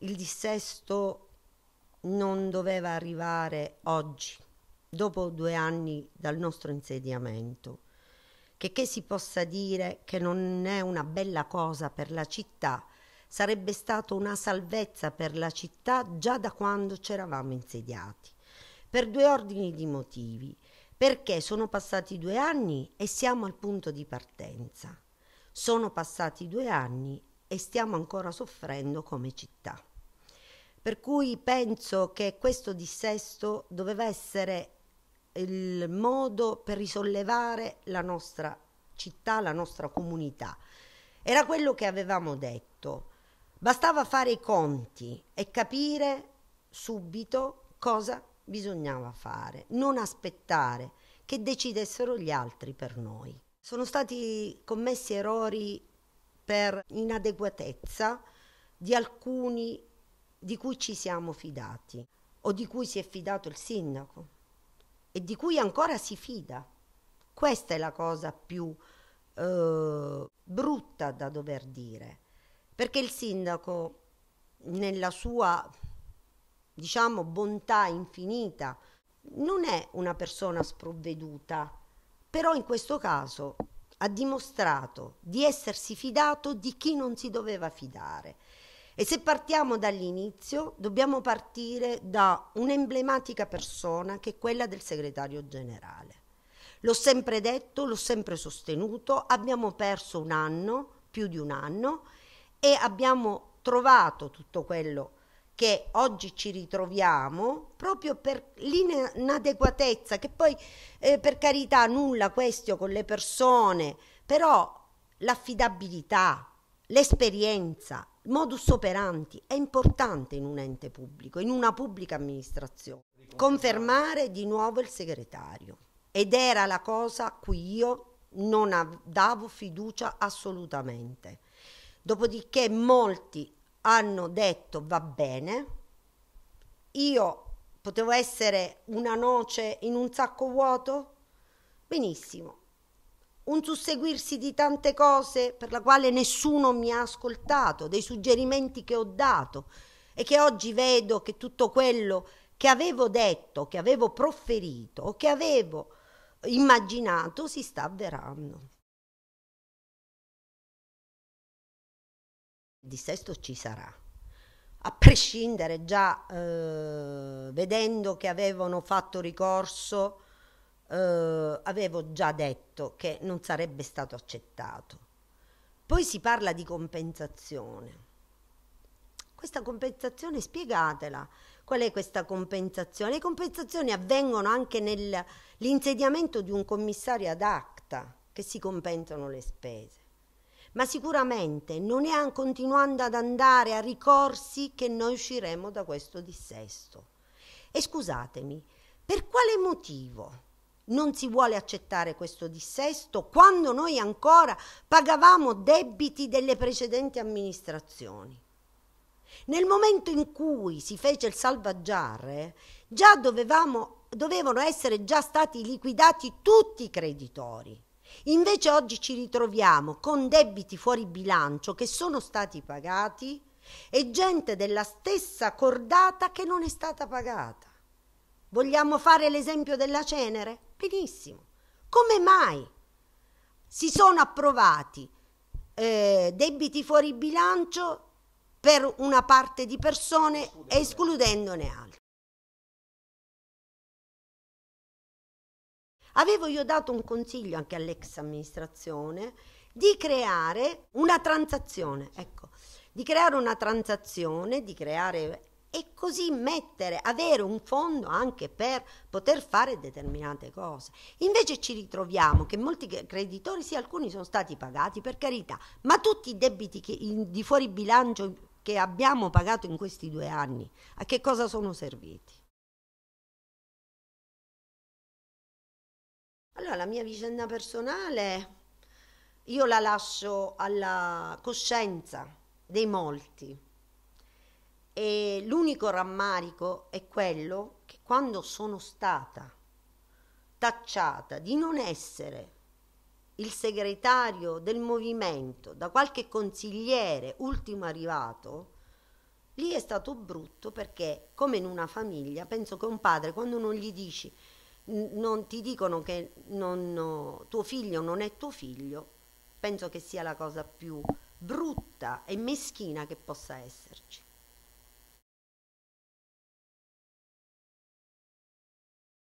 il dissesto non doveva arrivare oggi, dopo due anni dal nostro insediamento. Che, che si possa dire che non è una bella cosa per la città, sarebbe stata una salvezza per la città già da quando c'eravamo insediati, per due ordini di motivi, perché sono passati due anni e siamo al punto di partenza. Sono passati due anni e stiamo ancora soffrendo come città. Per cui penso che questo dissesto doveva essere il modo per risollevare la nostra città, la nostra comunità. Era quello che avevamo detto. Bastava fare i conti e capire subito cosa bisognava fare, non aspettare che decidessero gli altri per noi. Sono stati commessi errori per inadeguatezza di alcuni di cui ci siamo fidati o di cui si è fidato il sindaco e di cui ancora si fida. Questa è la cosa più eh, brutta da dover dire, perché il sindaco nella sua diciamo bontà infinita non è una persona sprovveduta, però in questo caso ha dimostrato di essersi fidato di chi non si doveva fidare e se partiamo dall'inizio, dobbiamo partire da un'emblematica persona che è quella del segretario generale. L'ho sempre detto, l'ho sempre sostenuto, abbiamo perso un anno, più di un anno, e abbiamo trovato tutto quello che oggi ci ritroviamo proprio per l'inadeguatezza, che poi eh, per carità nulla questo con le persone, però l'affidabilità, l'esperienza, modus operandi è importante in un ente pubblico, in una pubblica amministrazione. Confermare di nuovo il segretario ed era la cosa a cui io non davo fiducia assolutamente. Dopodiché molti hanno detto va bene, io potevo essere una noce in un sacco vuoto, benissimo, un susseguirsi di tante cose per la quale nessuno mi ha ascoltato, dei suggerimenti che ho dato e che oggi vedo che tutto quello che avevo detto, che avevo profferito che avevo immaginato si sta avverando. Il dissesto ci sarà, a prescindere già eh, vedendo che avevano fatto ricorso eh, avevo già detto che non sarebbe stato accettato. Poi si parla di compensazione. Questa compensazione, spiegatela. Qual è questa compensazione? Le compensazioni avvengono anche nell'insediamento di un commissario ad acta che si compensano le spese. Ma sicuramente non è continuando ad andare a ricorsi che noi usciremo da questo dissesto. E scusatemi, per quale motivo non si vuole accettare questo dissesto quando noi ancora pagavamo debiti delle precedenti amministrazioni. Nel momento in cui si fece il salvaggiare, già dovevamo, dovevano essere già stati liquidati tutti i creditori. Invece oggi ci ritroviamo con debiti fuori bilancio che sono stati pagati e gente della stessa cordata che non è stata pagata. Vogliamo fare l'esempio della cenere? Benissimo. Come mai si sono approvati eh, debiti fuori bilancio per una parte di persone escludendone, escludendone altre? Avevo io dato un consiglio anche all'ex amministrazione di creare una transazione, ecco, di creare una transazione, di creare e così mettere, avere un fondo anche per poter fare determinate cose. Invece ci ritroviamo che molti creditori, sì alcuni sono stati pagati per carità, ma tutti i debiti che, in, di fuori bilancio che abbiamo pagato in questi due anni, a che cosa sono serviti? Allora, la mia vicenda personale io la lascio alla coscienza dei molti e l'unico rammarico è quello che quando sono stata tacciata di non essere il segretario del movimento da qualche consigliere ultimo arrivato, lì è stato brutto perché come in una famiglia penso che un padre quando non gli dici non ti dicono che non, no, tuo figlio non è tuo figlio, penso che sia la cosa più brutta e meschina che possa esserci.